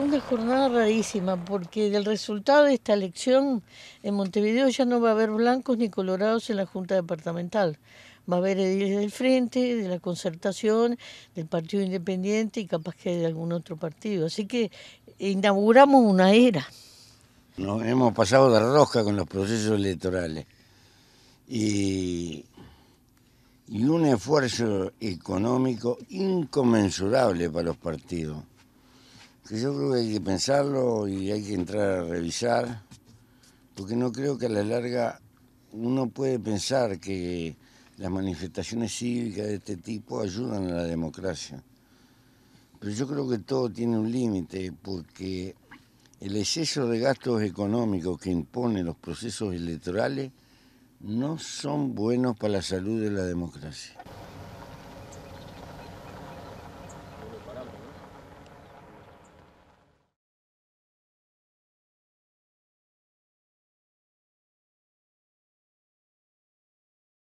Una jornada rarísima, porque del resultado de esta elección en Montevideo ya no va a haber blancos ni colorados en la Junta Departamental. Va a haber ediles del Frente, de la Concertación, del Partido Independiente y capaz que de algún otro partido. Así que inauguramos una era. Nos hemos pasado de rosca con los procesos electorales. y un esfuerzo económico inconmensurable para los partidos yo creo que hay que pensarlo y hay que entrar a revisar, porque no creo que a la larga uno puede pensar que las manifestaciones cívicas de este tipo ayudan a la democracia. Pero yo creo que todo tiene un límite, porque el exceso de gastos económicos que imponen los procesos electorales no son buenos para la salud de la democracia.